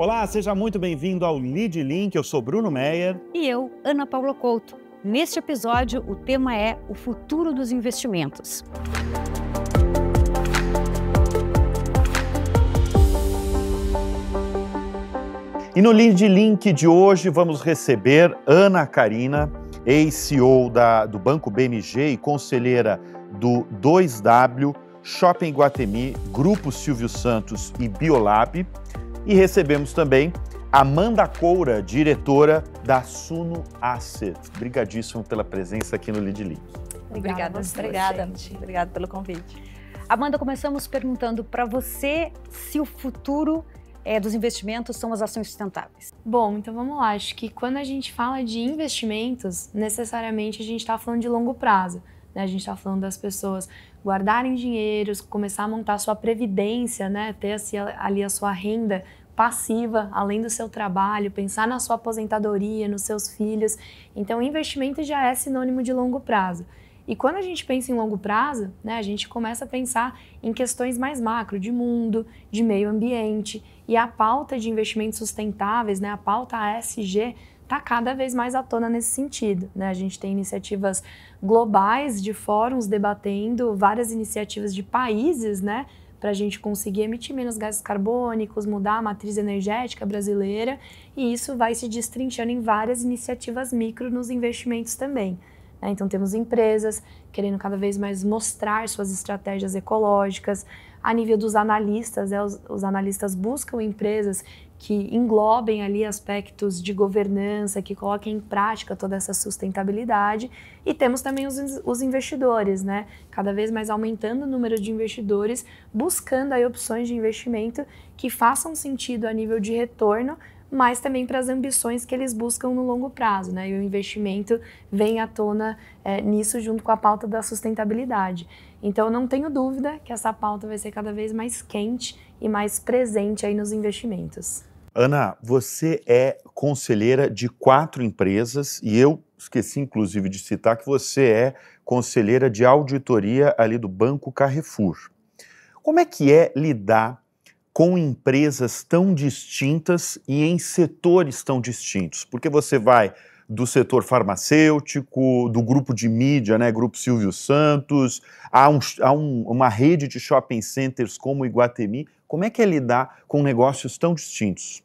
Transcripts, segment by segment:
Olá, seja muito bem-vindo ao Lead Link. Eu sou Bruno Meyer. E eu, Ana Paula Couto. Neste episódio, o tema é o futuro dos investimentos. E no Lead Link de hoje, vamos receber Ana Karina, ex-CEO do Banco BMG e conselheira do 2W, Shopping Guatemi, Grupo Silvio Santos e Biolab. E recebemos também Amanda Coura, diretora da Suno Asset. Obrigadíssimo pela presença aqui no Lead Link. Obrigada, obrigada, obrigada pelo convite. Amanda, começamos perguntando para você se o futuro é, dos investimentos são as ações sustentáveis. Bom, então vamos lá. Acho que quando a gente fala de investimentos, necessariamente a gente está falando de longo prazo. Né? A gente está falando das pessoas guardarem dinheiros, começar a montar sua previdência, né? ter assim, ali a sua renda passiva, além do seu trabalho, pensar na sua aposentadoria, nos seus filhos. Então, investimento já é sinônimo de longo prazo. E quando a gente pensa em longo prazo, né, a gente começa a pensar em questões mais macro, de mundo, de meio ambiente. E a pauta de investimentos sustentáveis, né, a pauta ASG, está cada vez mais à tona nesse sentido. Né? A gente tem iniciativas globais de fóruns debatendo várias iniciativas de países, né? para a gente conseguir emitir menos gases carbônicos, mudar a matriz energética brasileira, e isso vai se destrinchando em várias iniciativas micro nos investimentos também. Né? Então, temos empresas querendo cada vez mais mostrar suas estratégias ecológicas. A nível dos analistas, né? os, os analistas buscam empresas que englobem ali aspectos de governança, que coloquem em prática toda essa sustentabilidade. E temos também os, os investidores, né? Cada vez mais aumentando o número de investidores, buscando aí opções de investimento que façam sentido a nível de retorno, mas também para as ambições que eles buscam no longo prazo, né? E o investimento vem à tona é, nisso junto com a pauta da sustentabilidade. Então, não tenho dúvida que essa pauta vai ser cada vez mais quente e mais presente aí nos investimentos. Ana, você é conselheira de quatro empresas e eu esqueci inclusive de citar que você é conselheira de auditoria ali do Banco Carrefour. Como é que é lidar com empresas tão distintas e em setores tão distintos? Porque você vai do setor farmacêutico, do grupo de mídia, né, Grupo Silvio Santos, há, um, há um, uma rede de shopping centers como o Iguatemi. Como é que é lidar com negócios tão distintos?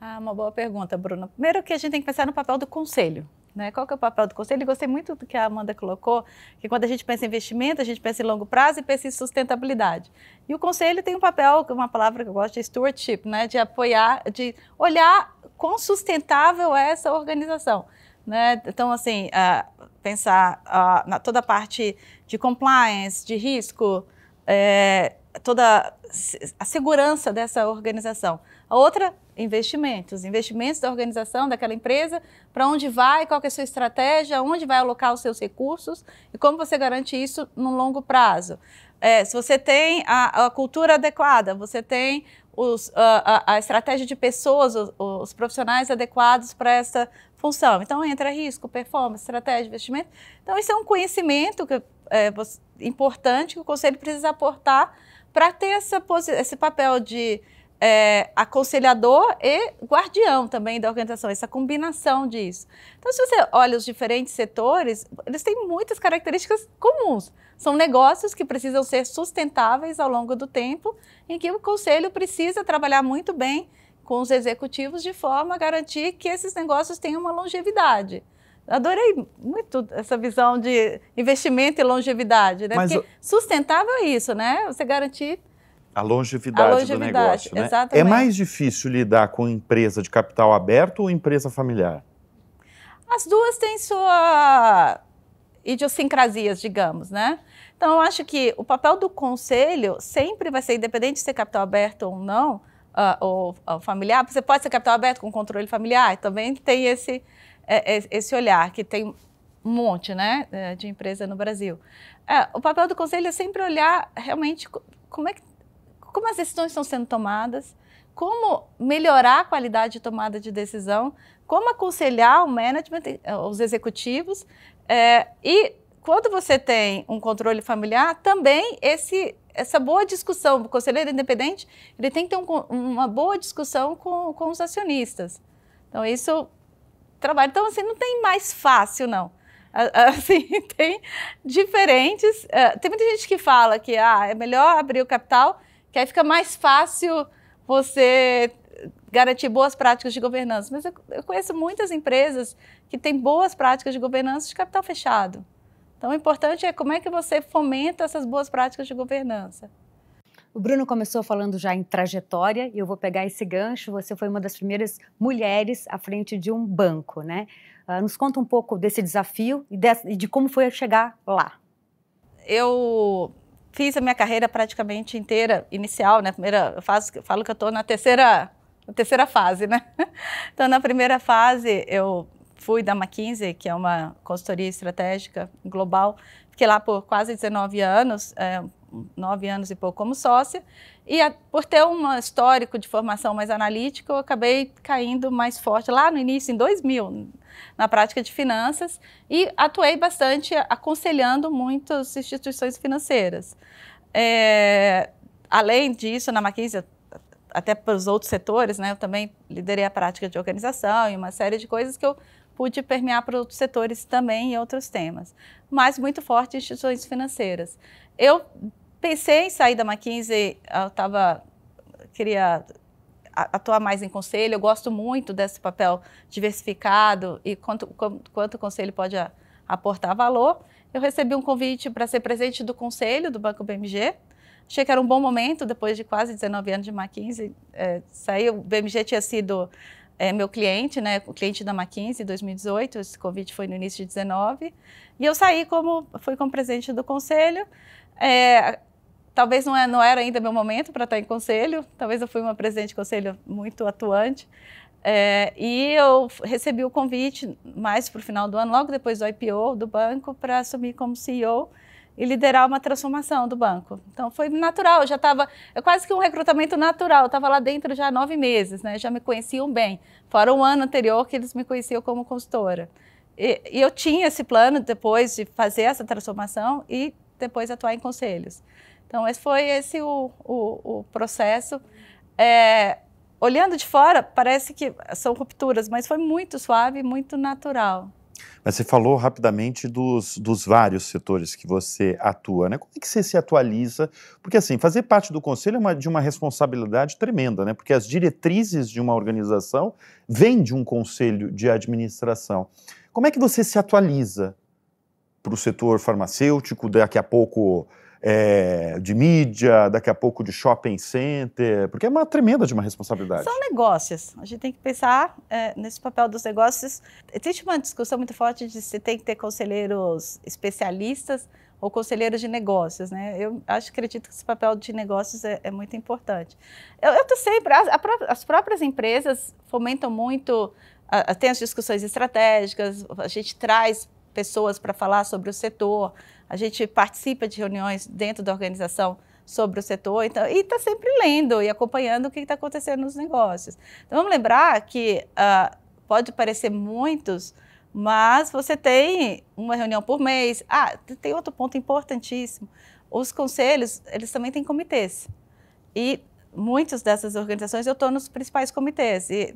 Ah, uma boa pergunta, Bruno. Primeiro que a gente tem que pensar no papel do conselho. Né? Qual que é o papel do conselho? gostei muito do que a Amanda colocou, que quando a gente pensa em investimento, a gente pensa em longo prazo e pensa em sustentabilidade. E o conselho tem um papel, é uma palavra que eu gosto, de stewardship, né? de apoiar, de olhar quão sustentável é essa organização. Né? Então, assim, uh, pensar uh, na toda a parte de compliance, de risco, eh, toda a segurança dessa organização. A outra, investimentos. Investimentos da organização, daquela empresa, para onde vai, qual é a sua estratégia, onde vai alocar os seus recursos e como você garante isso num longo prazo. É, se você tem a, a, cultura adequada, você tem os, a, a, estratégia de pessoas, os, os profissionais adequados para essa função. Então, entra risco, performance, estratégia, investimento. Então, isso é um conhecimento que, é, importante que o conselho precisa aportar para ter essa, esse papel de é, aconselhador e guardião também da organização, essa combinação disso. Então, se você olha os diferentes setores, eles têm muitas características comuns. São negócios que precisam ser sustentáveis ao longo do tempo, em que o conselho precisa trabalhar muito bem com os executivos de forma a garantir que esses negócios tenham uma longevidade adorei muito essa visão de investimento e longevidade, né? Mas Porque sustentável é isso, né? Você garantir a longevidade, a longevidade do negócio. Né? É exatamente. É mais difícil lidar com empresa de capital aberto ou empresa familiar? As duas têm sua idiosincrasias, digamos, né? Então, eu acho que o papel do conselho sempre vai ser, independente de ser capital aberto ou não, uh, ou, ou familiar, você pode ser capital aberto com controle familiar, também tem esse, é, é esse olhar, que tem um monte né, é, de empresa no Brasil. É, o papel do conselho é sempre olhar realmente como, é que, como as decisões estão sendo tomadas, como melhorar a qualidade de tomada de decisão, como aconselhar o management, os executivos, é, e quando você tem um controle familiar, também esse essa boa discussão, o conselheiro independente, ele tem que ter um, uma boa discussão com, com os acionistas. Então, isso trabalho. Então, assim, não tem mais fácil, não. Assim, tem diferentes. Eh, tem muita gente que fala que ah, é melhor abrir o capital, que aí fica mais fácil você garantir boas práticas de governança. Mas eu, conheço muitas empresas que têm boas práticas de governança de capital fechado. Então, o importante é como é que você fomenta essas boas práticas de governança. O Bruno começou falando já em trajetória e eu vou pegar esse gancho. Você foi uma das primeiras mulheres à frente de um banco, né? Uh, nos conta um pouco desse desafio e de, de como foi chegar lá. Eu fiz a minha carreira praticamente inteira inicial, né? Primeira, eu, faço, falo que eu estou na terceira, na terceira fase, né? Então, na primeira fase, eu fui da McKinsey, que é uma consultoria estratégica global. Fiquei lá por quase 19 anos, é, nove anos e pouco como sócia. E a, por ter um histórico de formação mais analítica, eu acabei caindo mais forte lá no início, em 2000, na prática de finanças. E atuei bastante aconselhando muitas instituições financeiras. É, além disso, na McKinsey, até para os outros setores, né, eu também liderei a prática de organização e uma série de coisas que eu pude permear para outros setores também e outros temas, mas muito forte em instituições financeiras. Eu pensei em sair da McKinsey, eu tava, queria atuar mais em conselho, eu gosto muito desse papel diversificado e quanto, quanto, quanto o conselho pode a, aportar valor. Eu recebi um convite para ser presidente do conselho do Banco BMG, Achei que era um bom momento, depois de quase 19 anos de McKinsey, é, saí, o BMG tinha sido é, meu cliente, né, o cliente da McKinsey em 2018, esse convite foi no início de 19, e eu saí como, fui como presidente do conselho, é, talvez não, é, não, era ainda meu momento para estar em conselho, talvez eu fui uma presidente de conselho muito atuante. É, e eu recebi o convite mais para o final do ano, logo depois do IPO do banco, para assumir como CEO e liderar uma transformação do banco. Então foi natural, já estava, é quase que um recrutamento natural, estava lá dentro já há nove meses, né? já me conheciam bem, fora o um ano anterior que eles me conheciam como consultora. E, e eu tinha esse plano depois de fazer essa transformação e depois atuar em conselhos. Então, esse foi esse o, o, o processo. É, olhando de fora, parece que são rupturas, mas foi muito suave, muito natural. Mas você falou rapidamente dos, dos vários setores que você atua, né? Como é que você se atualiza? Porque, assim, fazer parte do conselho é uma, de uma responsabilidade tremenda, né? Porque as diretrizes de uma organização vêm de um conselho de administração. Como é que você se atualiza para o setor farmacêutico, daqui a pouco é, de mídia, daqui a pouco de shopping center, porque é uma tremenda de uma responsabilidade. São negócios. A gente tem que pensar é, nesse papel dos negócios. Existe uma discussão muito forte de se tem que ter conselheiros especialistas ou conselheiros de negócios, né? Eu acho, acredito que esse papel de negócios é, é muito importante. Eu estou sempre... As, as próprias empresas fomentam muito... A, tem as discussões estratégicas, a gente traz pessoas para falar sobre o setor, a gente participa de reuniões dentro da organização sobre o setor então, e está sempre lendo e acompanhando o que está acontecendo nos negócios. Então, vamos lembrar que uh, pode parecer muitos, mas você tem uma reunião por mês. Ah, tem outro ponto importantíssimo. Os conselhos, eles também têm comitês. E muitas dessas organizações eu estou nos principais comitês. E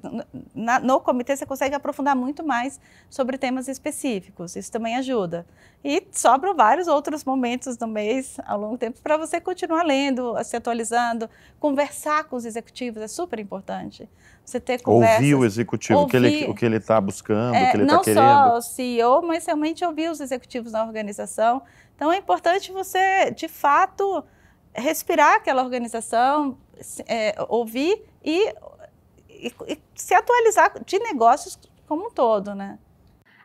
na, no comitê você consegue aprofundar muito mais sobre temas específicos. Isso também ajuda. E sobram vários outros momentos no mês, ao longo do tempo, para você continuar lendo, se atualizando, conversar com os executivos é super importante. Você ter Ouvir o executivo, ouvir, o que ele o que ele está buscando, é, o que ele está querendo. Não só o CEO, mas realmente ouvir os executivos na organização. Então é importante você, de fato, respirar aquela organização, é, ouvir e, e, e se atualizar de negócios como um todo, né?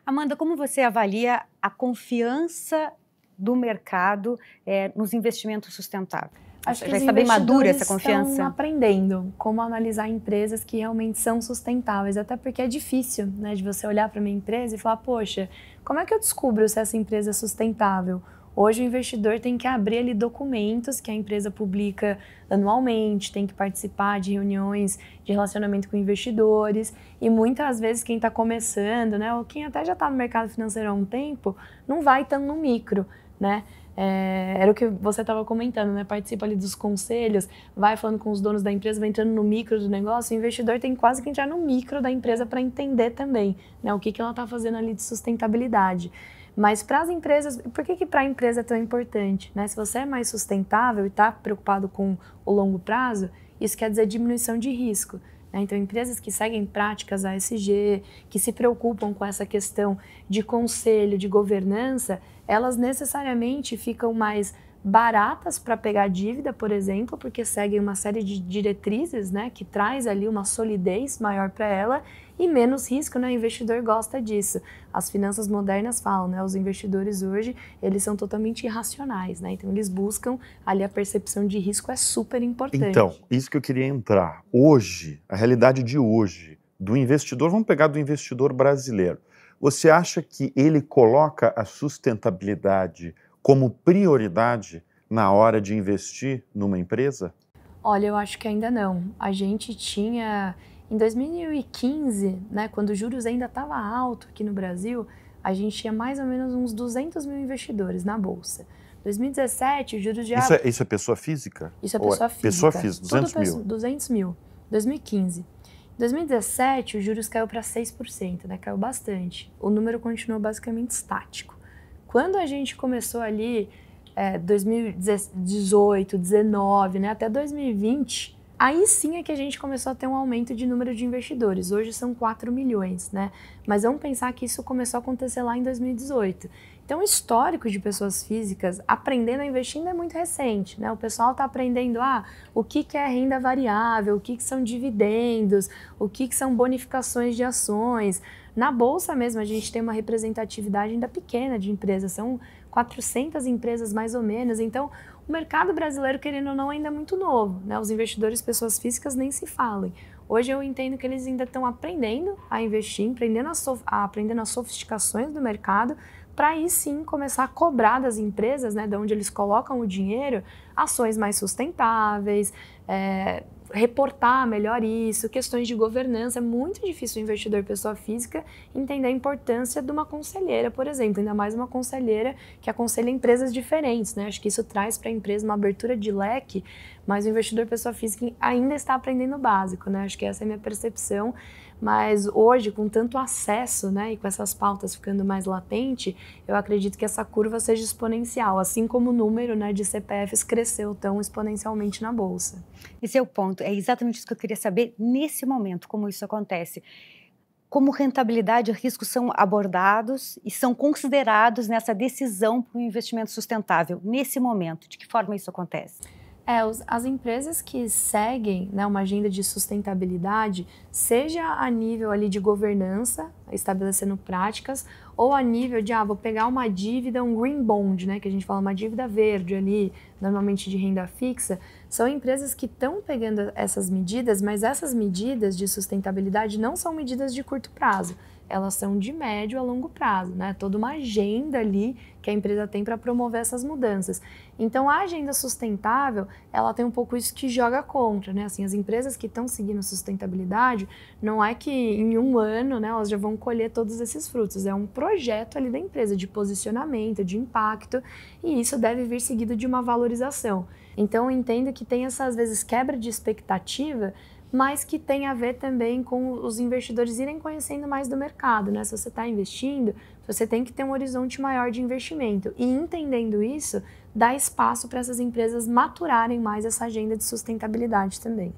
Amanda, como você avalia a confiança do mercado é, nos investimentos sustentáveis? Acho que Já está bem madura essa confiança. Estão aprendendo como analisar empresas que realmente são sustentáveis, até porque é difícil, né, de você olhar para minha empresa e falar, poxa, como é que eu descubro se essa empresa é sustentável? Hoje o investidor tem que abrir ali documentos que a empresa publica anualmente, tem que participar de reuniões de relacionamento com investidores e muitas vezes quem está começando, né, ou quem até já está no mercado financeiro há um tempo, não vai tão no micro, né? É, era o que você estava comentando, né? Participa ali dos conselhos, vai falando com os donos da empresa, vai entrando no micro do negócio. O investidor tem quase que entrar no micro da empresa para entender também né? o que, que ela está fazendo ali de sustentabilidade. Mas para as empresas, por que, que para a empresa é tão importante? Né? Se você é mais sustentável e está preocupado com o longo prazo, isso quer dizer diminuição de risco. Né? Então, empresas que seguem práticas ASG, que se preocupam com essa questão de conselho, de governança, elas necessariamente ficam mais baratas para pegar dívida, por exemplo, porque seguem uma série de diretrizes né, que traz ali uma solidez maior para ela e menos risco, né? O investidor gosta disso. As finanças modernas falam, né? Os investidores hoje, eles são totalmente irracionais, né? Então eles buscam ali a percepção de risco é super importante. Então, isso que eu queria entrar. Hoje, a realidade de hoje do investidor, vamos pegar do investidor brasileiro. Você acha que ele coloca a sustentabilidade como prioridade na hora de investir numa empresa? Olha, eu acho que ainda não. A gente tinha em 2015, né, quando os juros ainda estava alto aqui no Brasil, a gente tinha mais ou menos uns 200 mil investidores na bolsa. 2017, os juros já... Isso é, isso é pessoa física? Isso é, é pessoa física. Pessoa física, 200 Tudo mil. 200 mil. 2015. Em 2017, os juros caiu para 6%, né? Caiu bastante. O número continuou basicamente estático. Quando a gente começou ali, é, 2018, 19, né? Até 2020, Aí sim é que a gente começou a ter um aumento de número de investidores. Hoje são 4 milhões, né? Mas vamos pensar que isso começou a acontecer lá em 2018. Então, o histórico de pessoas físicas aprendendo a investir ainda é muito recente, né? O pessoal está aprendendo ah, o que, que é renda variável, o que, que são dividendos, o que, que são bonificações de ações. Na Bolsa mesmo, a gente tem uma representatividade ainda pequena de empresas, são 400 empresas mais ou menos. Então, o mercado brasileiro, querendo ou não, ainda é muito novo. Né? Os investidores, pessoas físicas, nem se falem. Hoje eu entendo que eles ainda estão aprendendo a investir, aprendendo, a a, aprendendo as sofisticações do mercado, para aí sim começar a cobrar das empresas, né, de onde eles colocam o dinheiro, ações mais sustentáveis, é, reportar melhor isso, questões de governança. É muito difícil o investidor pessoa física entender a importância de uma conselheira, por exemplo, ainda mais uma conselheira que aconselha empresas diferentes, né? Acho que isso traz para a empresa uma abertura de leque, mas o investidor pessoa física ainda está aprendendo o básico, né? Acho que essa é a minha percepção. Mas hoje, com tanto acesso né, e com essas pautas ficando mais latente, eu acredito que essa curva seja exponencial, assim como o número né, de CPFs cresceu tão exponencialmente na Bolsa. Esse é o ponto, é exatamente isso que eu queria saber nesse momento, como isso acontece como rentabilidade e risco são abordados e são considerados nessa decisão para o investimento sustentável, nesse momento? De que forma isso acontece? É, as empresas que seguem né, uma agenda de sustentabilidade, seja a nível ali de governança, estabelecendo práticas, ou a nível de, ah, vou pegar uma dívida, um green bond, né, que a gente fala uma dívida verde ali, normalmente de renda fixa, são empresas que estão pegando essas medidas, mas essas medidas de sustentabilidade não são medidas de curto prazo elas são de médio a longo prazo, né? Toda uma agenda ali que a empresa tem para promover essas mudanças. Então, a agenda sustentável, ela tem um pouco isso que joga contra, né? Assim, as empresas que estão seguindo a sustentabilidade, não é que em um ano, né, elas já vão colher todos esses frutos. É um projeto ali da empresa de posicionamento, de impacto, e isso deve vir seguido de uma valorização. Então, entendo que tem essas às vezes, quebra de expectativa mas que tem a ver também com os investidores irem conhecendo mais do mercado, né? Se você está investindo, você tem que ter um horizonte maior de investimento. E entendendo isso, dá espaço para essas empresas maturarem mais essa agenda de sustentabilidade também.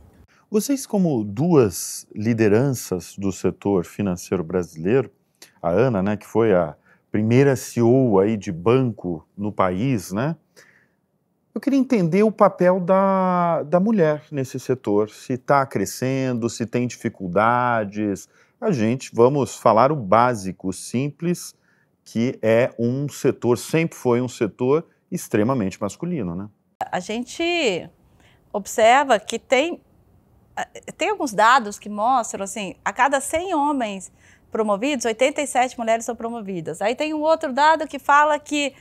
Vocês, como duas lideranças do setor financeiro brasileiro, a Ana, né, que foi a primeira CEO aí de banco no país, né? Eu queria entender o papel da, da mulher nesse setor, se está crescendo, se tem dificuldades. A gente vamos falar o básico, simples, que é um setor, sempre foi um setor extremamente masculino, né? A gente observa que tem, tem alguns dados que mostram, assim, a cada 100 homens promovidos, 87 mulheres são promovidas. Aí tem um outro dado que fala que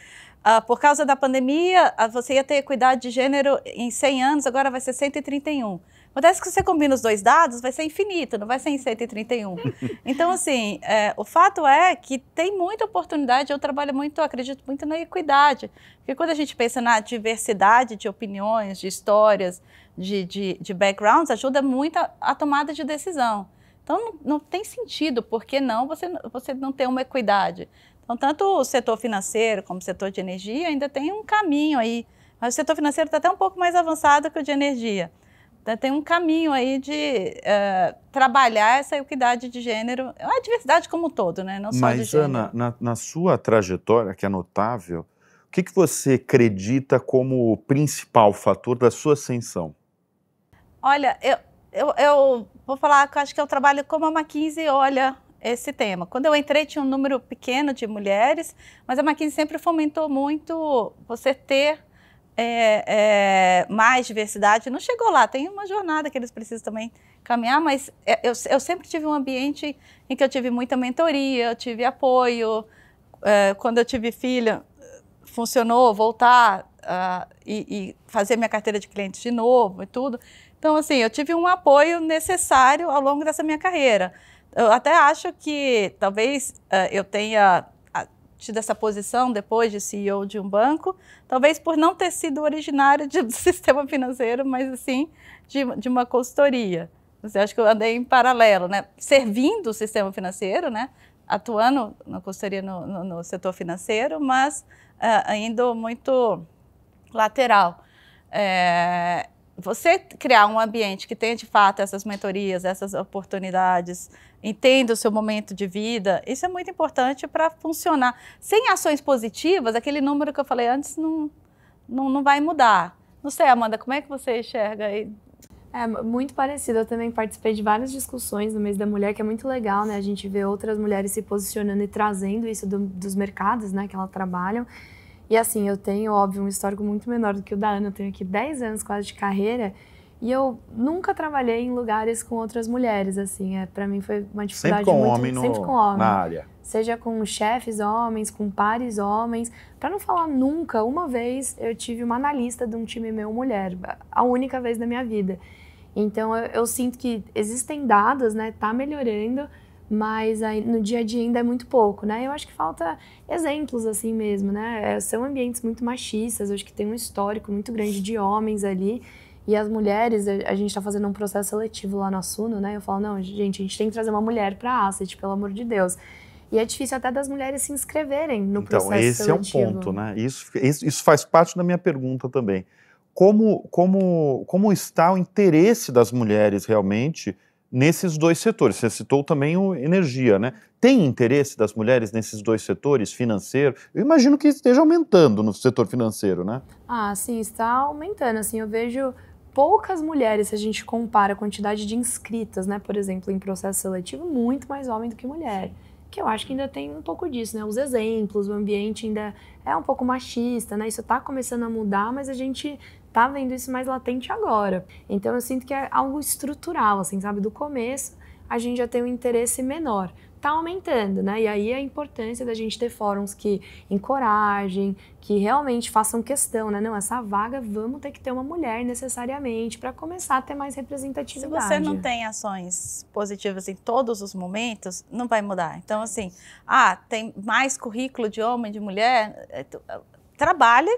Uh, por causa da pandemia, uh, você ia ter equidade de gênero em 100 anos, agora vai ser 131. Acontece que você combina os dois dados, vai ser infinito, não vai ser em 131. então, assim, é, o fato é que tem muita oportunidade, eu trabalho muito, acredito muito na equidade. Porque quando a gente pensa na diversidade de opiniões, de histórias, de, de, de backgrounds, ajuda muito a, a tomada de decisão. Então, não, não, tem sentido, por que não você, você não ter uma equidade? Então, tanto o setor financeiro como o setor de energia ainda tem um caminho aí. Mas o setor financeiro está até um pouco mais avançado que o de energia. Então, tem um caminho aí de uh, trabalhar essa equidade de gênero, a diversidade como um todo, né? Não só Mas, Ana, na, na, sua trajetória, que é notável, o que, que você acredita como o principal fator da sua ascensão? Olha, eu, eu, eu vou falar que acho que eu trabalho como a McKinsey olha esse tema. Quando eu entrei, tinha um número pequeno de mulheres, mas a McKinsey sempre fomentou muito você ter é, é, mais diversidade. Não chegou lá, tem uma jornada que eles precisam também caminhar, mas é, eu, eu sempre tive um ambiente em que eu tive muita mentoria, eu tive apoio. É, quando eu tive filha, funcionou voltar uh, e, e fazer minha carteira de clientes de novo e tudo. Então, assim, eu tive um apoio necessário ao longo dessa minha carreira. Eu até acho que talvez uh, eu tenha ah, tido essa posição depois de CEO de um banco, talvez por não ter sido originário de, do sistema financeiro, mas assim de, de uma consultoria. Você acho que eu andei em paralelo, né? Servindo o sistema financeiro, né? Atuando na consultoria no, no, no setor financeiro, mas uh, eh, ainda muito lateral. É, você criar um ambiente que tenha de fato essas mentorias, essas oportunidades, entenda o seu momento de vida. Isso é muito importante para funcionar. Sem ações positivas, aquele número que eu falei antes não, não, não vai mudar. Não sei, Amanda, como é que você enxerga aí? É muito parecido. Eu também participei de várias discussões no mês da mulher, que é muito legal, né? A gente vê outras mulheres se posicionando e trazendo isso do, dos mercados, né, que elas trabalham. E assim, eu tenho, óbvio, um histórico muito menor do que o da Ana. Eu tenho aqui 10 anos quase de carreira. E eu nunca trabalhei em lugares com outras mulheres, assim. É, para mim foi uma dificuldade sempre com muito... Homem no, sempre com homem na área. Seja com chefes homens, com pares homens. para não falar nunca, uma vez eu tive uma analista de um time meu mulher. A única vez da minha vida. Então eu, eu sinto que existem dados, né? Tá melhorando, mas aí, no dia a dia ainda é muito pouco, né? Eu acho que falta exemplos assim mesmo, né? É, são ambientes muito machistas. Eu acho que tem um histórico muito grande de homens ali e as mulheres, a gente está fazendo um processo seletivo lá no Assuno, né? Eu falo, não, gente, a gente tem que trazer uma mulher para a Asset, pelo amor de Deus. E é difícil até das mulheres se inscreverem no então, processo seletivo. Então, esse é um ponto, né? Isso, isso faz parte da minha pergunta também. Como, como, como está o interesse das mulheres realmente nesses dois setores? Você citou também o energia, né? Tem interesse das mulheres nesses dois setores, financeiro? Eu imagino que esteja aumentando no setor financeiro, né? Ah, sim, está aumentando. Assim, eu vejo poucas mulheres, se a gente compara a quantidade de inscritas, né, por exemplo, em processo seletivo, muito mais homem do que mulher. Que eu acho que ainda tem um pouco disso, né? Os exemplos, o ambiente ainda é um pouco machista, né? Isso está começando a mudar, mas a gente tá vendo isso mais latente agora. Então eu sinto que é algo estrutural, assim, sabe? Do começo a gente já tem um interesse menor está aumentando, né? E aí a importância da gente ter fóruns que encorajem, que realmente façam questão, né? Não, essa vaga vamos ter que ter uma mulher necessariamente para começar a ter mais representatividade. Se você não tem ações positivas em todos os momentos, não vai mudar. Então, assim, ah, tem mais currículo de homem, de mulher, é, é, trabalhe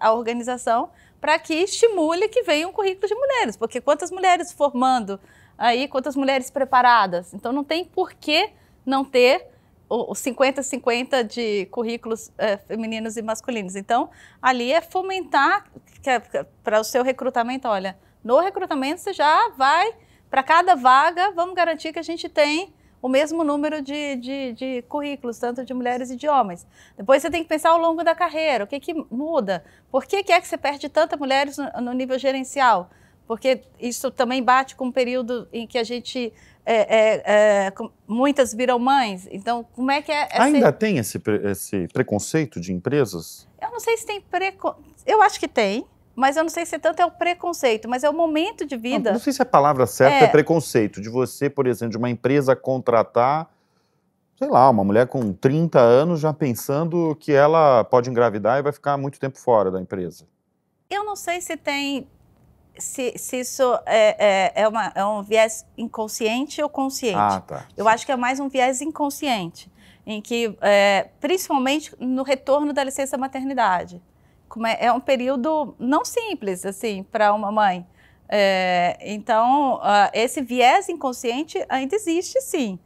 a organização para que estimule que venha um currículo de mulheres, porque quantas mulheres formando aí, quantas mulheres preparadas? Então, não tem porquê não ter os 50-50 de currículos é, femininos e masculinos. Então, ali é fomentar é, é para o seu recrutamento, olha, no recrutamento você já vai, para cada vaga, vamos garantir que a gente tem o mesmo número de, de, de, currículos, tanto de mulheres e de homens. Depois você tem que pensar ao longo da carreira, o que, que muda? Por que, que é que você perde tanta mulheres no, no nível gerencial? porque isso também bate com o período em que a gente é, é, é, muitas viram mães. Então, como é que é? Ainda tem esse, esse preconceito de empresas? Eu não sei se tem preconceito. Eu acho que tem. Mas eu não sei se tanto é o preconceito, mas é o momento de vida. Não, não sei se a palavra certa é, é preconceito. De você, por exemplo, de uma empresa contratar sei lá, uma mulher com 30 anos já pensando que ela pode engravidar e vai ficar muito tempo fora da empresa. Eu não sei se tem se, se isso é, é, é, uma, é, um viés inconsciente ou consciente. Ah, tá. Eu acho que é mais um viés inconsciente, em que, é, principalmente no retorno da licença maternidade, como é, é um período não simples assim para uma mãe. É, então, esse viés inconsciente ainda existe, sim.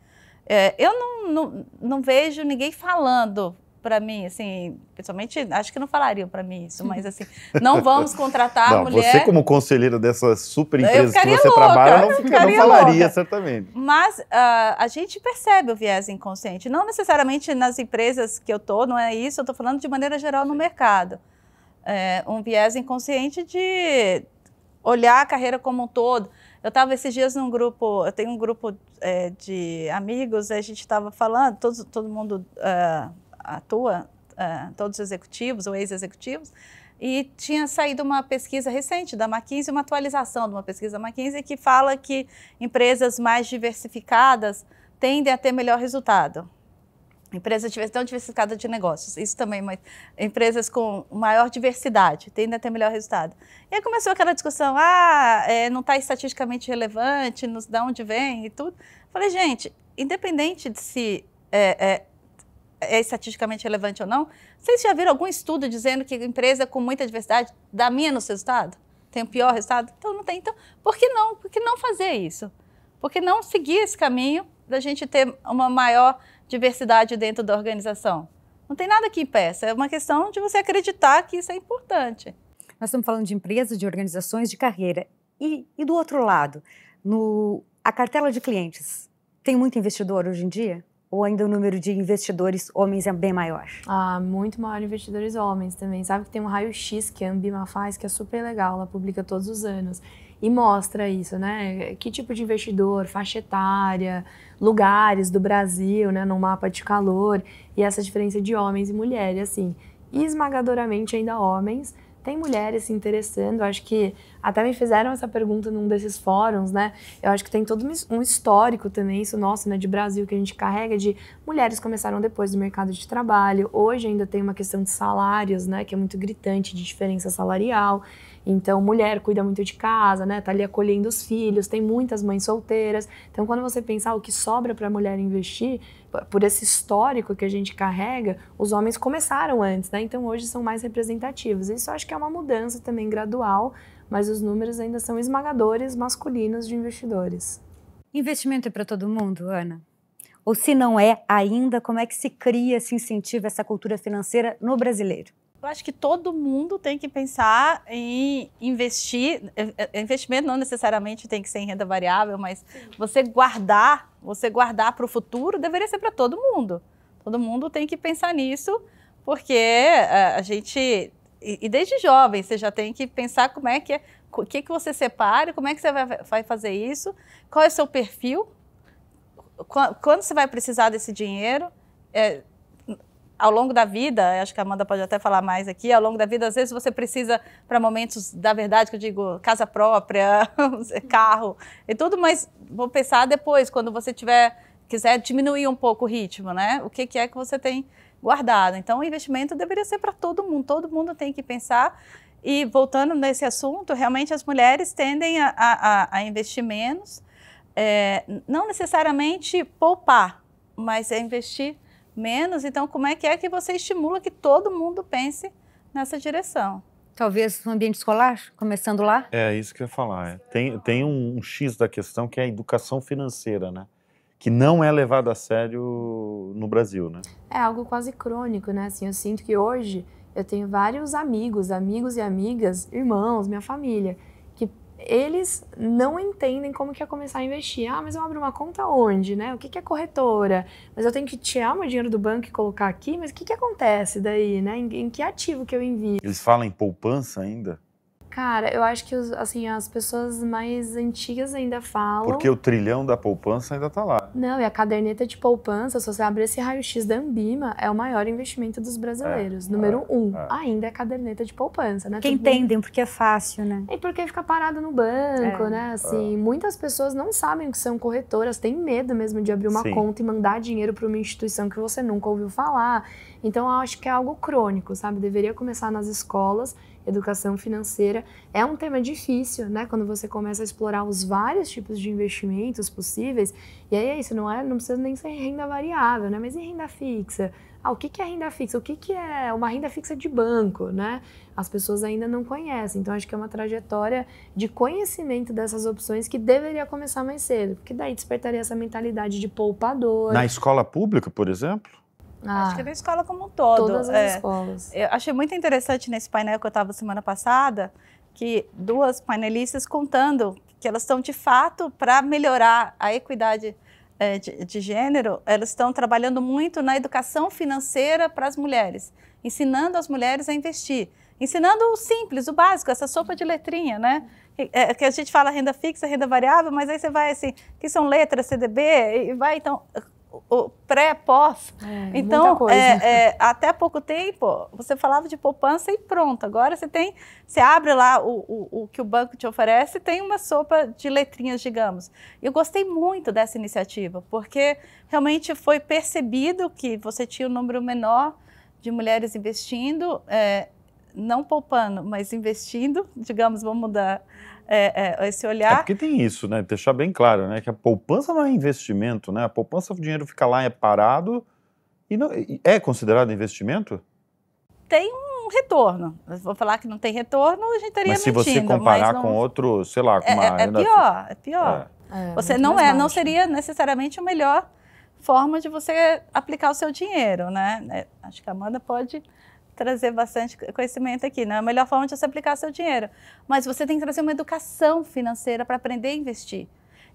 eu não, não, não vejo ninguém falando para mim, assim, principalmente, acho que não falariam para mim isso, mas assim, não vamos contratar não, mulher. Você, como conselheira dessa super empresa que você louca, trabalha, não, fica, não falaria, louca. certamente. Mas uh, a gente percebe o viés inconsciente. Não necessariamente nas empresas que eu estou, não é isso, eu estou falando de maneira geral no mercado. É, um viés inconsciente de olhar a carreira como um todo. Eu estava esses dias num grupo, eu tenho um grupo é, de amigos, a gente estava falando, todo, todo mundo. Uh, atua, uh, todos os executivos ou ex-executivos, e tinha saído uma pesquisa recente da McKinsey, uma atualização de uma pesquisa da McKinsey, que fala que empresas mais diversificadas tendem a ter melhor resultado. Empresas tão diversificadas de negócios, isso também, é mas empresas com maior diversidade tendem a ter melhor resultado. E aí começou aquela discussão: ah, é, não está estatisticamente relevante, nos dá onde vem e tudo. falei, gente, independente de se é, é, é estatisticamente relevante ou não, vocês já viram algum estudo dizendo que empresa com muita diversidade dá menos resultado? Tem o um pior resultado? Então não tem. Então, por que não? Por que não fazer isso? Por que não seguir esse caminho da gente ter uma maior diversidade dentro da organização? Não tem nada que impeça, é uma questão de você acreditar que isso é importante. Nós estamos falando de empresas, de organizações, de carreira. E, e do outro lado, no, a cartela de clientes, tem muito investidor hoje em dia? Ou ainda o número de investidores homens é bem maior? Ah, muito maior investidores homens também. Sabe que tem um raio-x que a Ambima faz, que é super legal, ela publica todos os anos. E mostra isso, né? Que tipo de investidor, faixa etária, lugares do Brasil, né? Num mapa de calor. E essa diferença de homens e mulheres, assim. esmagadoramente ainda homens, tem mulheres se interessando. acho que até me fizeram essa pergunta num desses fóruns, né? Eu acho que tem todo um histórico também, isso nosso, né, de Brasil, que a gente carrega, de mulheres começaram depois do mercado de trabalho. Hoje ainda tem uma questão de salários, né, que é muito gritante, de diferença salarial. Então, mulher cuida muito de casa, né? Tá ali acolhendo os filhos, tem muitas mães solteiras. Então, quando você pensar ah, o que sobra para a mulher investir, por esse histórico que a gente carrega, os homens começaram antes, né? Então hoje são mais representativos. Isso acho que é uma mudança também gradual, mas os números ainda são esmagadores masculinos de investidores. Investimento é para todo mundo, Ana? Ou se não é ainda, como é que se cria, se incentiva essa cultura financeira no brasileiro? Eu acho que todo mundo tem que pensar em investir. Eh, eh, investimento não necessariamente tem que ser em renda variável, mas você guardar, você guardar para o futuro deveria ser para todo mundo. Todo mundo tem que pensar nisso, porque eh, a gente e desde jovem você já tem que pensar como é que é, o que, que você separa, como é que você vai, vai fazer isso, qual é o seu perfil, quando você vai precisar desse dinheiro. É, ao longo da vida, acho que a Amanda pode até falar mais aqui, ao longo da vida, às vezes você precisa para momentos da verdade, que eu digo, casa própria, carro e tudo, mas vou pensar depois, quando você tiver, quiser diminuir um pouco o ritmo, né? O que, que é que você tem guardado? Então, o investimento deveria ser para todo mundo, todo mundo tem que pensar. E voltando nesse assunto, realmente as mulheres tendem a, a, a investir menos, é, não necessariamente poupar, mas é investir menos. Então, como é que é que você estimula que todo mundo pense nessa direção? Talvez no ambiente escolar, começando lá? É, isso que eu ia falar. É. Tem, tem um, um X da questão que é a educação financeira, né? que não é levado a sério no Brasil, né? É algo quase crônico, né? Assim, eu sinto que hoje eu tenho vários amigos, amigos e amigas, irmãos, minha família, eles não entendem como que é começar a investir. Ah, mas eu abro uma conta onde, né? O que, que é corretora? Mas eu tenho que tirar meu dinheiro do banco e colocar aqui, mas o que, que acontece daí, né? Em, em que ativo que eu envio? Eles falam em poupança ainda? Cara, eu acho que assim, as pessoas mais antigas ainda falam. Porque o trilhão da poupança ainda tá lá. Não, e a caderneta de poupança, se você abrir esse raio-x da Ambima, é o maior investimento dos brasileiros. É, Número é, um, é. ainda é a caderneta de poupança, né? Que Todo tipo, entendem, porque é fácil, né? E porque fica parado no banco, é. né? Assim, é. muitas pessoas não sabem o que são corretoras, têm medo mesmo de abrir uma Sim. conta e mandar dinheiro para uma instituição que você nunca ouviu falar. Então, eu acho que é algo crônico, sabe? Deveria começar nas escolas educação financeira é um tema difícil, né? Quando você começa a explorar os vários tipos de investimentos possíveis, e aí é isso, não, é, não precisa nem ser renda variável, né? Mas e renda fixa? Ah, o que, que é renda fixa? O que, que é uma renda fixa de banco, né? As pessoas ainda não conhecem, então acho que é uma trajetória de conhecimento dessas opções que deveria começar mais cedo, porque daí despertaria essa mentalidade de poupador. Na escola pública, por exemplo? Ah, Acho que na é escola como um todo. Todas as é. escolas. Eu achei muito interessante nesse painel que eu estava semana passada, que duas painelistas contando que elas estão de fato para melhorar a equidade é, de, de, gênero, elas estão trabalhando muito na educação financeira para as mulheres, ensinando as mulheres a investir, ensinando o simples, o básico, essa sopa de letrinha, né? É, que a gente fala renda fixa, renda variável, mas aí você vai assim, que são letras, CDB, e vai então o pré, pós. É, então, é, é, até pouco tempo, você falava de poupança e pronto. Agora você tem, você abre lá o, o, o que o banco te oferece e tem uma sopa de letrinhas, digamos. Eu gostei muito dessa iniciativa, porque realmente foi percebido que você tinha um número menor de mulheres investindo. É, não poupando, mas investindo, digamos, vamos mudar é, é, esse é olhar. É porque tem isso, né? Deixar bem claro, né? Que a poupança não é investimento, né? A poupança, o dinheiro fica lá, é parado e não, é considerado investimento? Tem um retorno. Eu vou falar que não tem retorno, a gente estaria mas mentindo. Mas se você comparar não... com outro, sei lá, com é, uma... É, é pior, é assim. pior. É. é você não é, baixo. não seria necessariamente a melhor forma de você aplicar o seu dinheiro, né? Acho que a Amanda pode trazer bastante conhecimento aqui, não é a melhor forma de você aplicar seu dinheiro. Mas você tem que trazer uma educação financeira para aprender a investir.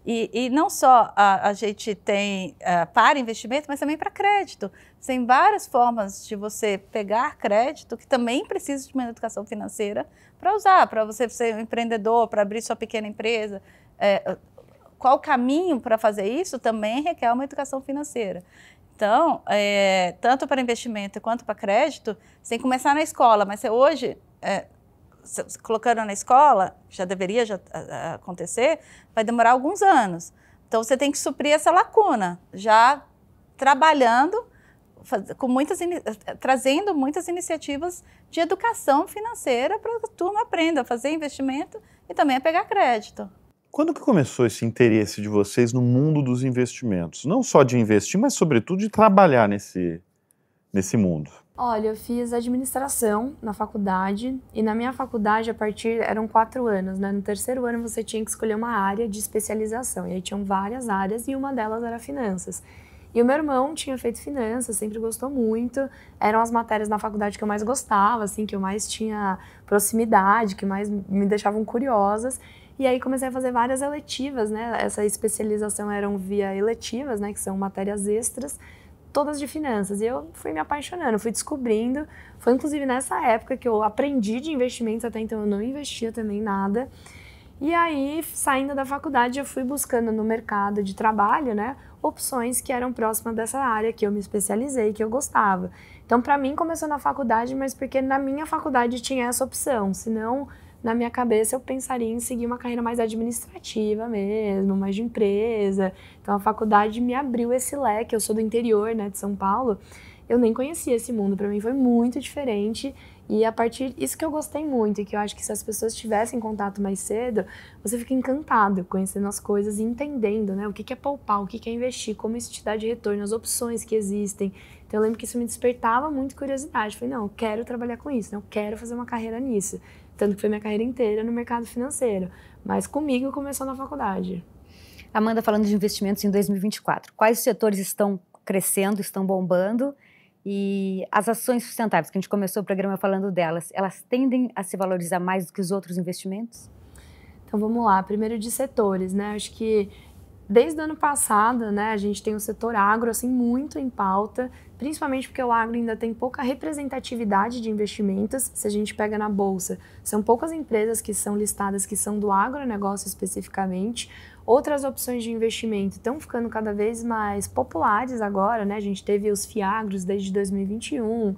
E, e, não só a, a gente tem uh, para investimento, mas também para crédito. Tem várias formas de você pegar crédito que também precisa de uma educação financeira para usar, para você ser um empreendedor, para abrir sua pequena empresa. É, qual caminho para fazer isso também requer uma educação financeira. Então, é, tanto para investimento quanto para crédito, você tem que começar na escola. Mas hoje, é, colocando na escola, já deveria já, a, acontecer, vai demorar alguns anos. Então, você tem que suprir essa lacuna, já trabalhando, faz, com muitas, trazendo muitas iniciativas de educação financeira para que a turma aprenda a fazer investimento e também a pegar crédito. Quando que começou esse interesse de vocês no mundo dos investimentos? Não só de investir, mas sobretudo de trabalhar nesse, nesse mundo. Olha, eu fiz administração na faculdade e na minha faculdade a partir eram quatro anos, né? No terceiro ano você tinha que escolher uma área de especialização e aí tinham várias áreas e uma delas era finanças. E o meu irmão tinha feito finanças, sempre gostou muito. Eram as matérias na faculdade que eu mais gostava, assim, que eu mais tinha proximidade, que mais me deixavam curiosas. E aí comecei a fazer várias eletivas, né? Essa especialização eram via eletivas, né? Que são matérias extras, todas de finanças. E eu fui me apaixonando, fui descobrindo. Foi inclusive nessa época que eu aprendi de investimentos, até então eu não investia também nada. E aí, saindo da faculdade, eu fui buscando no mercado de trabalho, né? Opções que eram próximas dessa área que eu me especializei, que eu gostava. Então, para mim, começou na faculdade, mas porque na minha faculdade tinha essa opção. Senão, na minha cabeça eu pensaria em seguir uma carreira mais administrativa mesmo, mais de empresa. Então a faculdade me abriu esse leque. Eu sou do interior, né, de São Paulo. Eu nem conhecia esse mundo, para mim foi muito diferente. E a partir isso que eu gostei muito, e que eu acho que se as pessoas tivessem contato mais cedo, você fica encantado conhecendo as coisas e entendendo, né, o que é poupar, o que é investir, como isso te dá de retorno, as opções que existem. Então eu lembro que isso me despertava muito curiosidade. Falei, não, eu quero trabalhar com isso, né? eu quero fazer uma carreira nisso. Tanto que foi minha carreira inteira no mercado financeiro. Mas comigo começou na faculdade. Amanda, falando de investimentos em 2024, quais setores estão crescendo, estão bombando? E as ações sustentáveis, que a gente começou o programa falando delas, elas tendem a se valorizar mais do que os outros investimentos? Então vamos lá, primeiro de setores, né? Acho que Desde o ano passado, né, a gente tem o setor agro assim muito em pauta, principalmente porque o agro ainda tem pouca representatividade de investimentos. Se a gente pega na bolsa, são poucas empresas que são listadas que são do agronegócio especificamente. Outras opções de investimento estão ficando cada vez mais populares agora, né? A gente teve os Fiagros desde 2021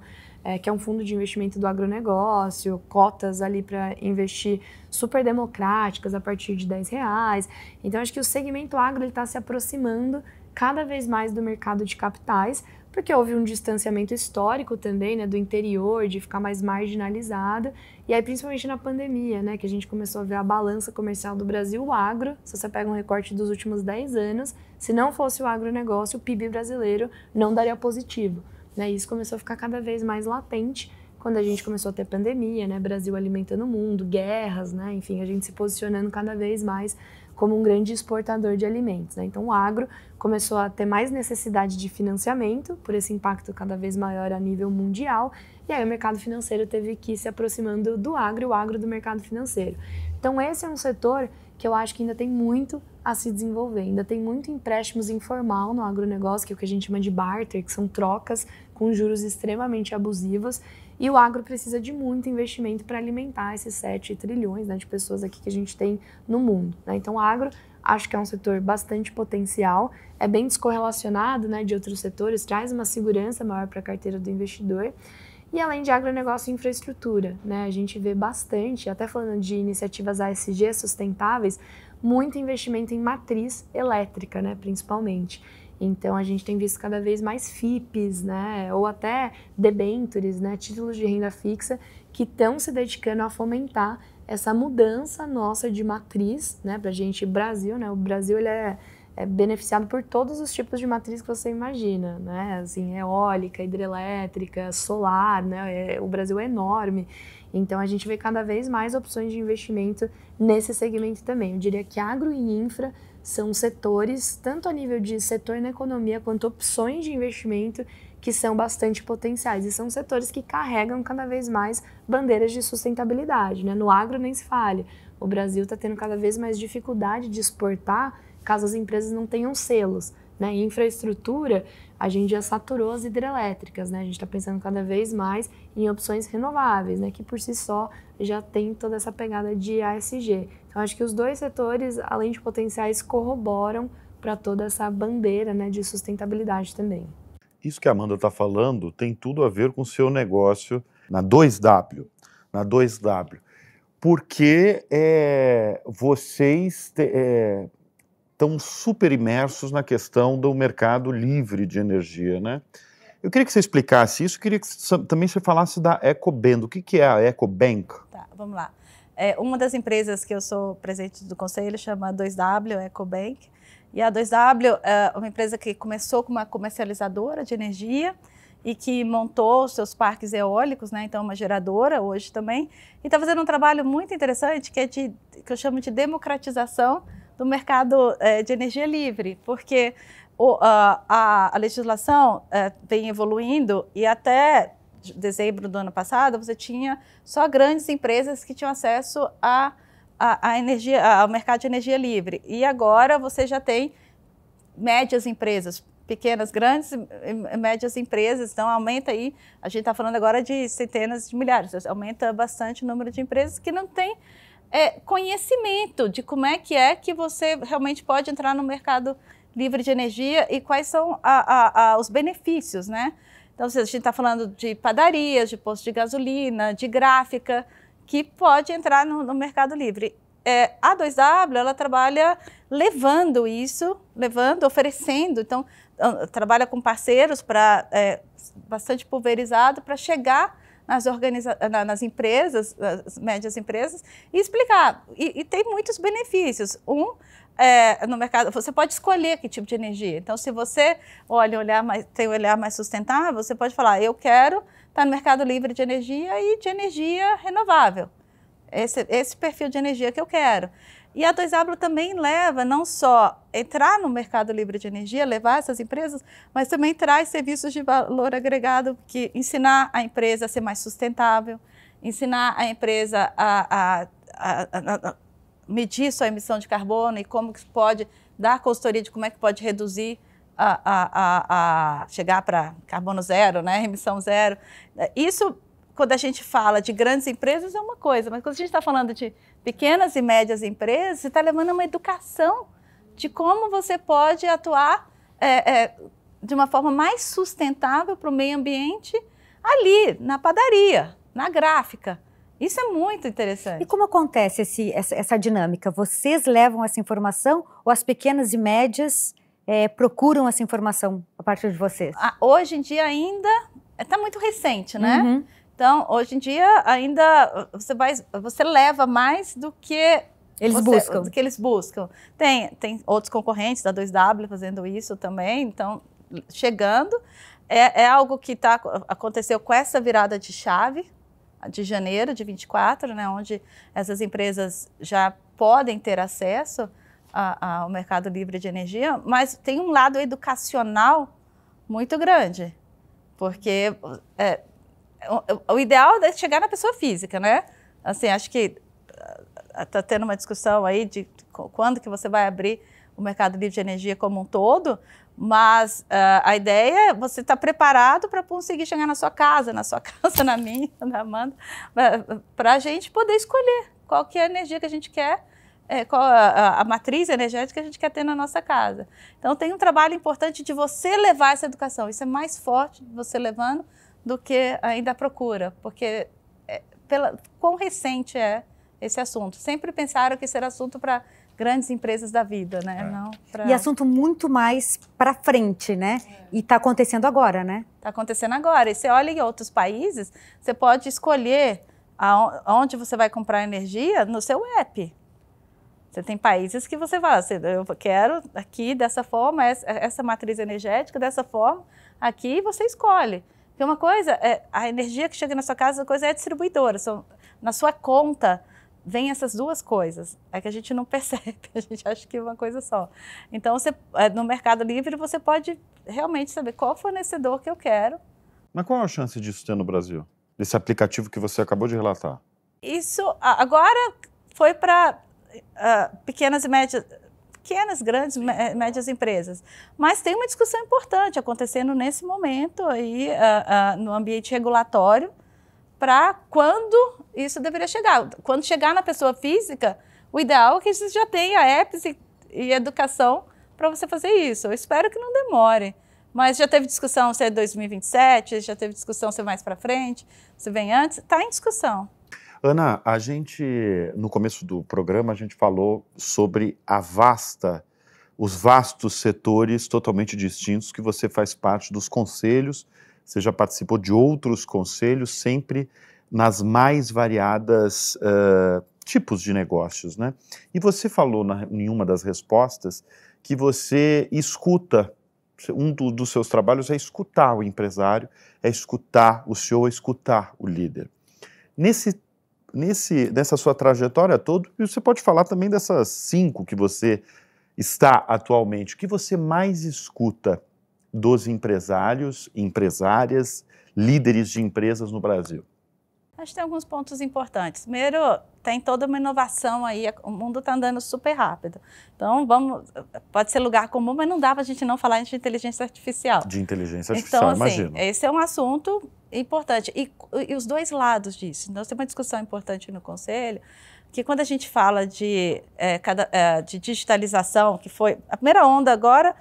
é, que é um fundo de investimento do agronegócio, cotas ali para investir super democráticas a partir de 10 reais. Então, acho que o segmento agro está se aproximando cada vez mais do mercado de capitais, porque houve um distanciamento histórico também, né, do interior, de ficar mais marginalizado, e aí principalmente na pandemia, né, que a gente começou a ver a balança comercial do Brasil, o agro, se você pega um recorte dos últimos 10 anos, se não fosse o agronegócio, o PIB brasileiro não daria positivo. Né? Isso começou a ficar cada vez mais latente quando a gente começou a ter pandemia, né? Brasil alimentando o mundo, guerras, né? Enfim, a gente se posicionando cada vez mais como um grande exportador de alimentos. Né? Então, o agro começou a ter mais necessidade de financiamento por esse impacto cada vez maior a nível mundial. E aí, o mercado financeiro teve que ir se aproximando do agro e o agro do mercado financeiro. Então, esse é um setor que eu acho que ainda tem muito a se desenvolver. Ainda tem muito empréstimos informal no agronegócio, que é o que a gente chama de barter, que são trocas com juros extremamente abusivos. E o agro precisa de muito investimento para alimentar esses 7 trilhões né, de pessoas aqui que a gente tem no mundo. Né? Então, o agro acho que é um setor bastante potencial, é bem descorrelacionado né, de outros setores, traz uma segurança maior para a carteira do investidor. E além de agronegócio e infraestrutura, né? A gente vê bastante, até falando de iniciativas ASG sustentáveis, muito investimento em matriz elétrica, né? Principalmente. Então a gente tem visto cada vez mais FIPs, né, ou até debentures, né, títulos de renda fixa que estão se dedicando a fomentar essa mudança nossa de matriz, né, para a gente Brasil, né, o Brasil ele é, é, beneficiado por todos os tipos de matriz que você imagina, né, assim eólica, hidrelétrica, solar, né, é, o Brasil é enorme, então a gente vê cada vez mais opções de investimento nesse segmento também. Eu diria que agro e infra são setores, tanto a nível de setor na economia, quanto opções de investimento que são bastante potenciais. E são setores que carregam cada vez mais bandeiras de sustentabilidade. Né? No agro nem se fale. O Brasil está tendo cada vez mais dificuldade de exportar caso as empresas não tenham selos. Né? infraestrutura, a gente já saturou as hidrelétricas, né? a gente está pensando cada vez mais em opções renováveis, né? que por si só já tem toda essa pegada de ASG. Então, acho que os dois setores, além de potenciais, corroboram para toda essa bandeira né, de sustentabilidade também. Isso que a Amanda está falando tem tudo a ver com o seu negócio na 2W. Na 2W. Porque é, vocês estão é, super imersos na questão do mercado livre de energia, né? Eu queria que você explicasse isso, queria que também você falasse da ecobend. O que, que é a EcoBank? Tá, vamos lá. É, uma das empresas que eu sou presidente do conselho chama 2W EcoBank. É e a 2W é uma empresa que começou como uma comercializadora de energia e que montou os seus parques eólicos, né? então uma geradora hoje também, e está fazendo um trabalho muito interessante que é de, que eu chamo de democratização do mercado é, de energia livre, porque o, a, a, legislação é, vem evoluindo e até dezembro do ano passado, você tinha só grandes empresas que tinham acesso a, a, a energia, a, ao mercado de energia livre. E agora você já tem médias empresas, pequenas, grandes médias empresas. Então, aumenta aí, a gente está falando agora de centenas de milhares, aumenta bastante o número de empresas que não têm é, conhecimento de como é que é que você realmente pode entrar no mercado livre de energia e quais são a, a, a, os benefícios, né? Então, assim, a gente está falando de padarias, de postos de gasolina, de gráfica, que pode entrar no, no Mercado Livre. É, a 2W ela trabalha levando isso, levando, oferecendo. Então, trabalha com parceiros para é, bastante pulverizado para chegar nas, organiza nas empresas, nas médias empresas, e explicar. E, e, tem muitos benefícios. Um, é, no mercado, você pode escolher que tipo de energia. Então, se você olha, olhar mais, tem um olhar mais sustentável, você pode falar, eu quero estar tá no mercado livre de energia e de energia renovável. Esse, esse perfil de energia que eu quero. E a 2W também leva não só entrar no mercado livre de energia, levar essas empresas, mas também traz serviços de valor agregado, que ensinar a empresa a ser mais sustentável, ensinar a empresa a, a, a, a medir sua emissão de carbono e como que pode dar consultoria de como é que pode reduzir a, a, a, a chegar para carbono zero, né? emissão zero. Isso, quando a gente fala de grandes empresas, é uma coisa, mas quando a gente está falando de pequenas e médias empresas, você está levando uma educação de como você pode atuar é, é, de uma forma mais sustentável para o meio ambiente ali, na padaria, na gráfica. Isso é muito interessante. E como acontece esse, essa, essa, dinâmica? Vocês levam essa informação ou as pequenas e médias é, procuram essa informação a partir de vocês? Ah, hoje em dia ainda está é, muito recente, né? Uhum. Então, hoje em dia ainda você, vai, você leva mais do que eles você, buscam. Do que eles buscam. Tem, tem outros concorrentes da 2W fazendo isso também, então chegando. É, é algo que tá, aconteceu com essa virada de chave, de janeiro de 24, né, onde essas empresas já podem ter acesso a, a, ao mercado livre de energia, mas tem um lado educacional muito grande, porque é, o, o, ideal é chegar na pessoa física, né? Assim, acho que está ah, tendo uma discussão aí de quando que você vai abrir o mercado livre de energia como um todo, mas uh, a ideia é você estar tá preparado para conseguir chegar na sua casa, na sua casa, na minha, na Amanda, para a gente poder escolher qual que é a energia que a gente quer, é, qual a, a, matriz energética que a gente quer ter na nossa casa. Então tem um trabalho importante de você levar essa educação. Isso é mais forte você levando do que ainda a procura, porque é, pela, quão recente é esse assunto. Sempre pensaram que isso era assunto para grandes empresas da vida, né? É. Não pra... E assunto muito mais para frente, né? É. E está acontecendo agora, né? Está acontecendo agora. E você olha em outros países, você pode escolher aonde você vai comprar energia no seu app. Você tem países que você fala, assim, eu quero aqui dessa forma, essa, matriz energética dessa forma, aqui você escolhe. Porque uma coisa, é, a energia que chega na sua casa, a coisa é distribuidora, são, na sua conta vem essas duas coisas. É que a gente não percebe, a gente acha que é uma coisa só. Então, você, é, no Mercado Livre, você pode realmente saber qual fornecedor que eu quero. Mas qual é a chance disso ter no Brasil? Desse aplicativo que você acabou de relatar? Isso agora foi para uh, é, pequenas e médias pequenas, grandes, é, médias empresas. Mas tem uma discussão importante acontecendo nesse momento aí uh, uh, no ambiente regulatório para quando isso deveria chegar. Quando chegar na pessoa física, o ideal é que você já tenha apps e, e educação para você fazer isso. Eu espero que não demore. Mas já teve discussão se é 2027, já teve discussão se é mais para frente, se vem antes, está em discussão. Ana, a gente no começo do programa a gente falou sobre a vasta os vastos setores totalmente distintos que você faz parte dos conselhos você já participou de outros conselhos, sempre nas mais variadas uh, tipos de negócios, né? E você falou na, em uma das respostas que você escuta, um do, dos seus trabalhos é escutar o empresário, é escutar o senhor, é escutar o líder. Nesse, nesse, nessa sua trajetória toda, você pode falar também dessas cinco que você está atualmente, o que você mais escuta dos empresários, empresárias, líderes de empresas no Brasil? Acho que tem alguns pontos importantes. Primeiro, tem toda uma inovação aí, o mundo está andando super rápido. Então, vamos, pode ser lugar comum, mas não dá para a gente não falar de inteligência artificial. De inteligência então, artificial, então, assim, imagino. Esse é um assunto importante. E, e os dois lados disso. Nós então, temos uma discussão importante no Conselho, que quando a gente fala de, é, cada, é, de digitalização, que foi a primeira onda agora,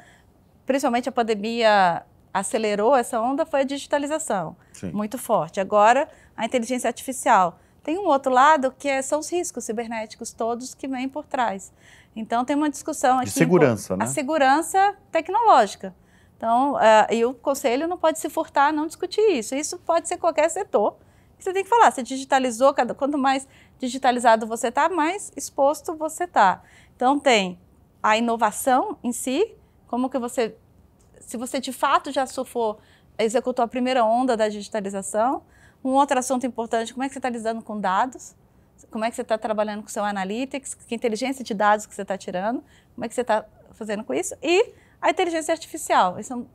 principalmente a pandemia acelerou essa onda foi a digitalização, Sim. muito forte. Agora, a inteligência artificial. Tem um outro lado que é, são os riscos cibernéticos todos que vêm por trás. Então, tem uma discussão aqui. De segurança, em, né? A segurança tecnológica. Então, uh, e o conselho não pode se furtar a não discutir isso. Isso pode ser qualquer setor. Você tem que falar, você digitalizou, cada, quanto mais digitalizado você está, mais exposto você está. Então, tem a inovação em si, como que você, se você de fato já surfou, executou a primeira onda da digitalização, um outro assunto importante, como é que você está lidando com dados? Como é que você está trabalhando com seu analytics? Que inteligência de dados que você está tirando? Como é que você está fazendo com isso? E a inteligência artificial. Isso,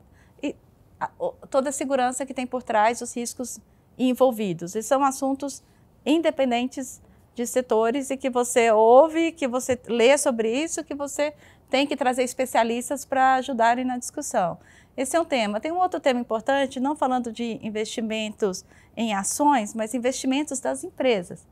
é e a, o, toda a segurança que tem por trás, os riscos envolvidos. E são assuntos independentes de setores e que você ouve, que você lê sobre isso, que você tem que trazer especialistas para ajudarem na discussão. Esse é um tema. Tem um outro tema importante, não falando de investimentos em ações, mas investimentos das empresas.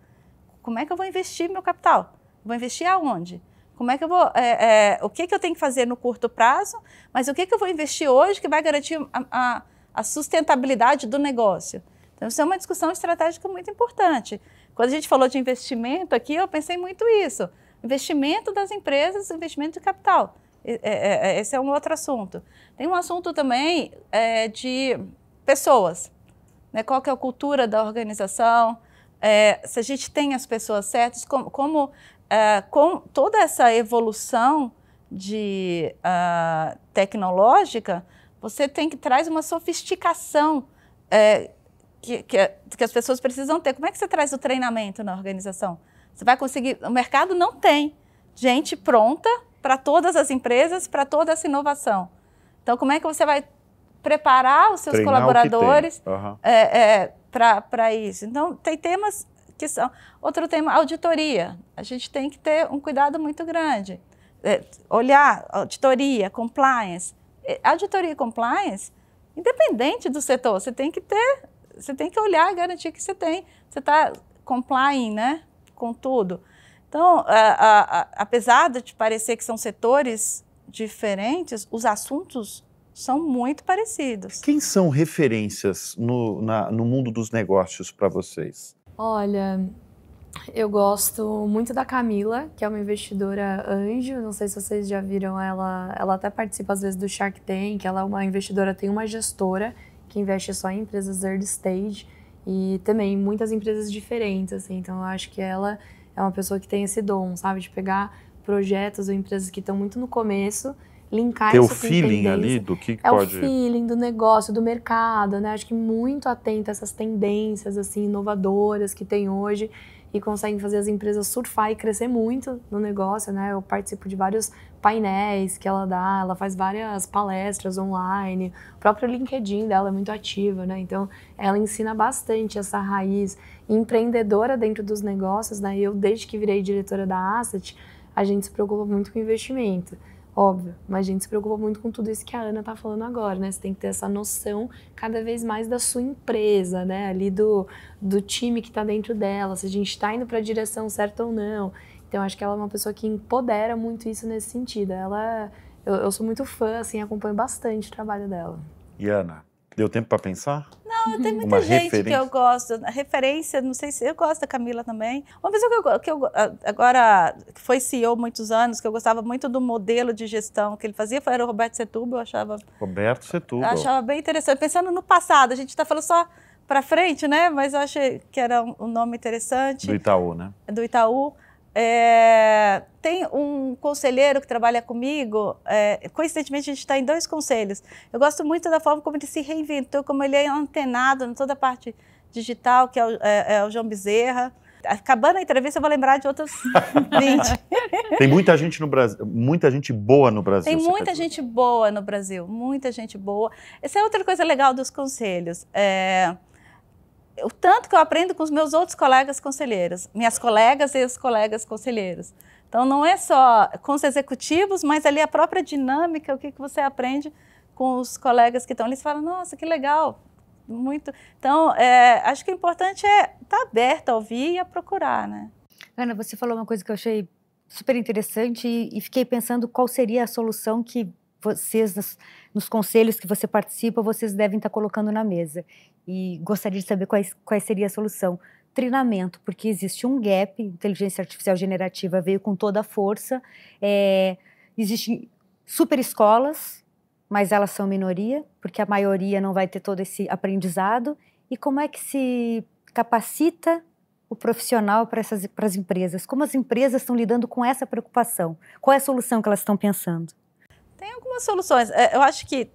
Como é que eu vou investir meu capital? Vou investir aonde? Como é que eu vou? É, é, o que, que eu tenho que fazer no curto prazo? Mas o que, que eu vou investir hoje que vai garantir a, a, a sustentabilidade do negócio? Então, isso é uma discussão estratégica muito importante. Quando a gente falou de investimento aqui, eu pensei muito isso investimento das empresas, investimento de capital. É, é, é, esse é um outro assunto. Tem um assunto também é, de pessoas. Né? Qual que é a cultura da organização? É, se a gente tem as pessoas certas, como, como é, com toda essa evolução de uh, tecnológica, você tem que traz uma sofisticação que, que, que as pessoas precisam ter. Como é que você traz o treinamento na organização? Você vai conseguir. O mercado não tem gente pronta para todas as empresas, para toda essa inovação. Então, como é que você vai preparar os seus Treinar colaboradores uhum. é, é, para isso? Então, tem temas que são. Outro tema, auditoria. A gente tem que ter um cuidado muito grande. É, olhar auditoria, compliance. É, auditoria e compliance, independente do setor, você tem que ter, você tem que olhar e garantir que você tem. Você está complying, né? com tudo. Então, a, a, apesar de te parecer que são setores diferentes, os assuntos são muito parecidos. Quem são referências no, na, no mundo dos negócios para vocês? Olha, eu gosto muito da Camila, que é uma investidora anjo. Não sei se vocês já viram ela. Ela até participa às vezes do Shark Tank. Ela é uma investidora, tem uma gestora que investe só em empresas early stage. E também muitas empresas diferentes, assim. Então eu acho que ela é uma pessoa que tem esse dom, sabe? De pegar projetos ou empresas que estão muito no começo, linkar Ter isso o feeling ali do que é pode... É o feeling do negócio, do mercado, né? Acho que muito atenta a essas tendências, assim, inovadoras que tem hoje e conseguem fazer as empresas surfar e crescer muito no negócio, né? Eu participo de vários painéis que ela dá, ela faz várias palestras online, o próprio LinkedIn dela é muito ativa, né? Então, ela ensina bastante essa raiz empreendedora dentro dos negócios, né? Eu, desde que virei diretora da Asset, a gente se preocupa muito com investimento. Óbvio, mas a gente se preocupa muito com tudo isso que a Ana tá falando agora, né? Você tem que ter essa noção cada vez mais da sua empresa, né? Ali do, do time que tá dentro dela, se a gente tá indo para a direção certa ou não. Então, acho que ela é uma pessoa que empodera muito isso nesse sentido. Ela, eu, eu sou muito fã, assim, acompanho bastante o trabalho dela. E Ana, deu tempo para pensar? Não, tem muita Uma gente referência. que eu gosto. Referência, não sei se eu gosto da Camila também. Uma pessoa que eu, que eu agora que foi CEO muitos anos, que eu gostava muito do modelo de gestão que ele fazia, foi, era o Roberto Setúbal, eu achava. Roberto Setúbal. Achava bem interessante. Pensando no passado, a gente está falando só para frente, né? Mas eu achei que era um nome interessante. Do Itaú, né? Do Itaú. É, tem um conselheiro que trabalha comigo, é, coincidentemente a gente está em dois conselhos. Eu gosto muito da forma como ele se reinventou, como ele é antenado em toda a parte digital, que é o, é, é o João Bezerra. Acabando a entrevista, eu vou lembrar de outros 20. tem muita gente no Brasil, muita gente boa no Brasil. Tem muita gente boa no Brasil, muita gente boa. Essa é outra coisa legal dos conselhos. É, o tanto que eu aprendo com os meus outros colegas conselheiros, minhas colegas e os colegas conselheiros. Então, não é só com os executivos, mas ali a própria dinâmica, o que, que você aprende com os colegas que estão ali. Você fala, nossa, que legal, muito. Então, é, acho que o importante é estar tá aberto a ouvir e a procurar, né? Ana, você falou uma coisa que eu achei super interessante e, e fiquei pensando qual seria a solução que vocês, nos, nos, conselhos que você participa, vocês devem estar colocando na mesa. E gostaria de saber quais, quais seria a solução. Treinamento, porque existe um gap, inteligência artificial generativa veio com toda a força. É, Existem super escolas, mas elas são minoria, porque a maioria não vai ter todo esse aprendizado. E como é que se capacita o profissional para, essas, para as empresas? Como as empresas estão lidando com essa preocupação? Qual é a solução que elas estão pensando? Tem algumas soluções. É, eu acho que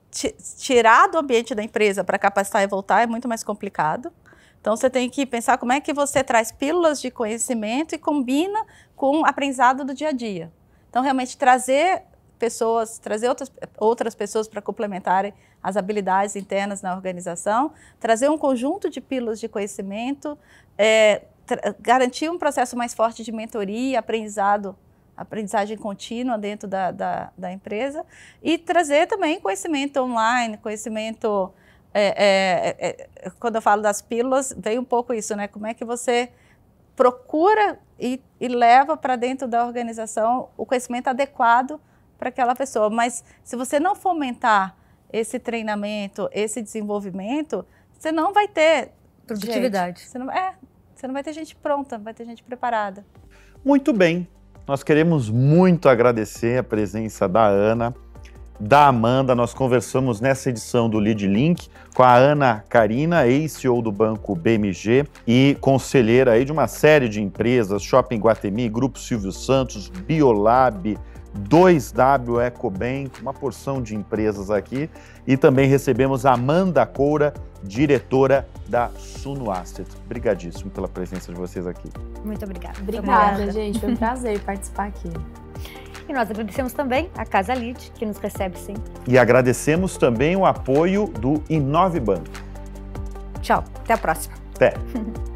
tirar do ambiente da empresa para capacitar e voltar é muito mais complicado. Então você tem que pensar como é que você traz pílulas de conhecimento e combina com o aprendizado do dia a dia. Então realmente trazer pessoas, trazer outras, outras pessoas para complementarem as habilidades internas na organização, trazer um conjunto de pílulas de conhecimento, é, garantir um processo mais forte de mentoria, aprendizado aprendizagem contínua dentro da, da, da, empresa e trazer também conhecimento online, conhecimento. É, é, é, é, quando eu falo das pílulas, vem um pouco isso, né? Como é que você procura e, e leva para dentro da organização o conhecimento adequado para aquela pessoa. Mas se você não fomentar esse treinamento, esse desenvolvimento, você não vai ter. Produtividade. Gente, você não, é, você não vai ter gente pronta, vai ter gente preparada. Muito bem. Nós queremos muito agradecer a presença da Ana, da Amanda. Nós conversamos nessa edição do Lead Link com a Ana Carina, ex-CEO do Banco BMG e conselheira aí de uma série de empresas, Shopping Guatemi, Grupo Silvio Santos, Biolab, 2W EcoBank, uma porção de empresas aqui. E também recebemos Amanda Coura, diretora da Suno Asset. Obrigadíssimo pela presença de vocês aqui. Muito obrigada. Obrigada, obrigada. gente. Foi um prazer participar aqui. E nós agradecemos também a Casa Lead, que nos recebe sempre. E agradecemos também o apoio do Inove Banco. Tchau, até a próxima. Até.